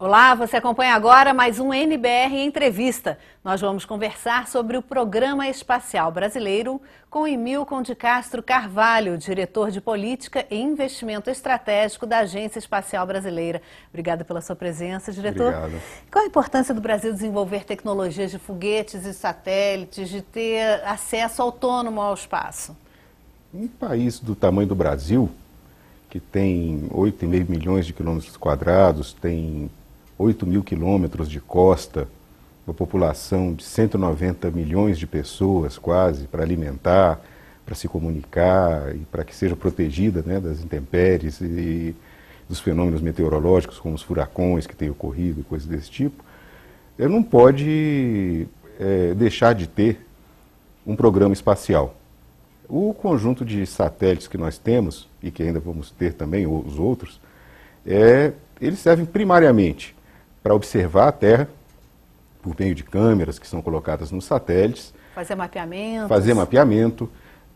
Olá, você acompanha agora mais um NBR Entrevista. Nós vamos conversar sobre o Programa Espacial Brasileiro com Emilton de Castro Carvalho, diretor de Política e Investimento Estratégico da Agência Espacial Brasileira. Obrigada pela sua presença, diretor. Obrigado. Qual a importância do Brasil desenvolver tecnologias de foguetes e satélites, de ter acesso autônomo ao espaço? Um país do tamanho do Brasil, que tem 8,5 milhões de quilômetros quadrados, tem 8 mil quilômetros de costa, uma população de 190 milhões de pessoas quase para alimentar, para se comunicar e para que seja protegida né, das intempéries e dos fenômenos meteorológicos, como os furacões que têm ocorrido, e coisas desse tipo, ela não pode é, deixar de ter um programa espacial. O conjunto de satélites que nós temos, e que ainda vamos ter também os outros, é, eles servem primariamente para observar a Terra por meio de câmeras que são colocadas nos satélites. Fazer mapeamento. Fazer mapeamento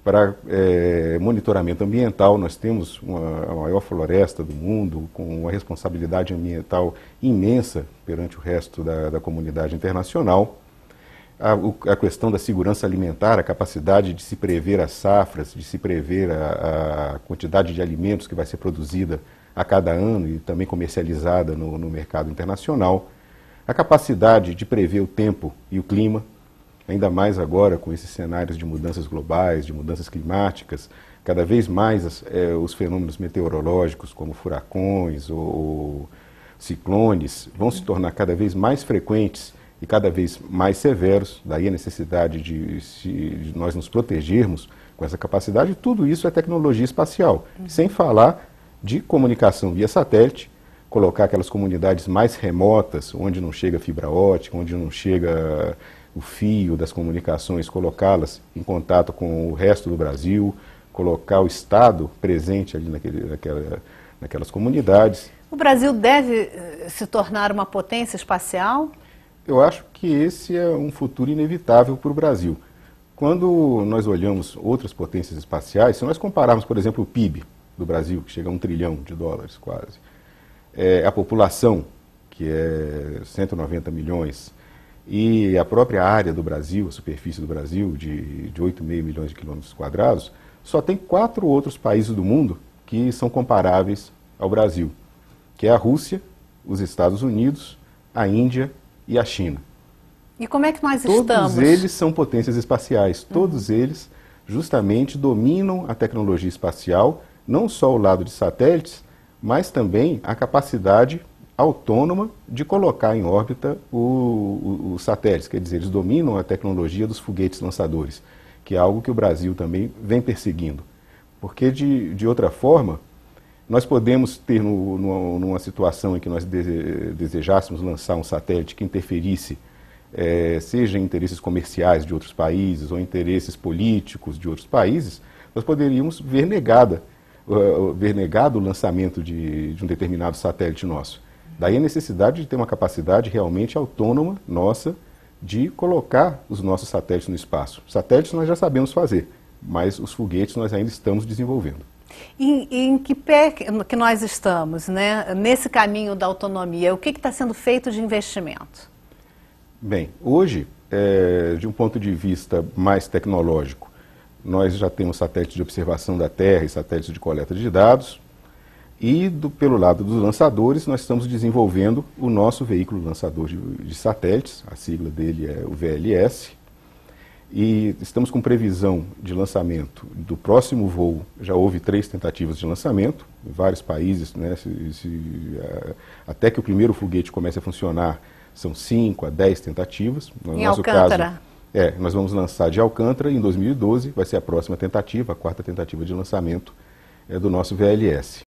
para é, monitoramento ambiental. Nós temos uma, a maior floresta do mundo, com uma responsabilidade ambiental imensa perante o resto da, da comunidade internacional. A, o, a, questão da segurança alimentar, a capacidade de se prever as safras, de se prever a, a quantidade de alimentos que vai ser produzida a cada ano e também comercializada no, no mercado internacional, a capacidade de prever o tempo e o clima, ainda mais agora com esses cenários de mudanças globais, de mudanças climáticas, cada vez mais as, é, os fenômenos meteorológicos como furacões ou, ou ciclones vão se tornar cada vez mais frequentes e cada vez mais severos, daí a necessidade de, de nós nos protegermos com essa capacidade, tudo isso é tecnologia espacial, uhum. sem falar de comunicação via satélite, colocar aquelas comunidades mais remotas, onde não chega fibra ótica, onde não chega o fio das comunicações, colocá-las em contato com o resto do Brasil, colocar o Estado presente ali naquele, naquela, naquelas comunidades. O Brasil deve eh, se tornar uma potência espacial? Eu acho que esse é um futuro inevitável para o Brasil. Quando nós olhamos outras potências espaciais, se nós compararmos, por exemplo, o PIB do Brasil, que chega a um trilhão de dólares quase, é a população, que é 190 milhões, e a própria área do Brasil, a superfície do Brasil, de, de 8,5 milhões de quilômetros quadrados, só tem quatro outros países do mundo que são comparáveis ao Brasil, que é a Rússia, os Estados Unidos, a Índia e a China. E como é que nós todos estamos? Todos eles são potências espaciais, uhum. todos uhum. eles justamente dominam a tecnologia espacial não só o lado de satélites, mas também a capacidade autônoma de colocar em órbita os satélites. Quer dizer, eles dominam a tecnologia dos foguetes lançadores, que é algo que o Brasil também vem perseguindo. Porque, de, de outra forma, nós podemos ter, no, no, numa situação em que nós desejássemos lançar um satélite que interferisse, é, seja em interesses comerciais de outros países ou interesses políticos de outros países, nós poderíamos ver negada eh, ver negado o lançamento de, de um determinado satélite nosso. Daí a necessidade de ter uma capacidade realmente autônoma nossa de colocar os nossos satélites no espaço. Satélites nós já sabemos fazer, mas os foguetes nós ainda estamos desenvolvendo. Em, em que pé que nós estamos, né? nesse caminho da autonomia? O que está sendo feito de investimento? Bem, hoje, é, de um ponto de vista mais tecnológico, nós já temos satélites de observação da Terra e satélites de coleta de dados. E do, pelo lado dos lançadores, nós estamos desenvolvendo o nosso veículo lançador de, de satélites, a sigla dele é o VLS. E estamos com previsão de lançamento do próximo voo. Já houve três tentativas de lançamento em vários países, né? Se, se, eh, até que o primeiro foguete comece a funcionar, são cinco a dez tentativas. No em nosso Alcântara. caso, é, nós vamos lançar de Alcântara em 2012, vai ser a próxima tentativa, a quarta tentativa de lançamento é, do nosso VLS.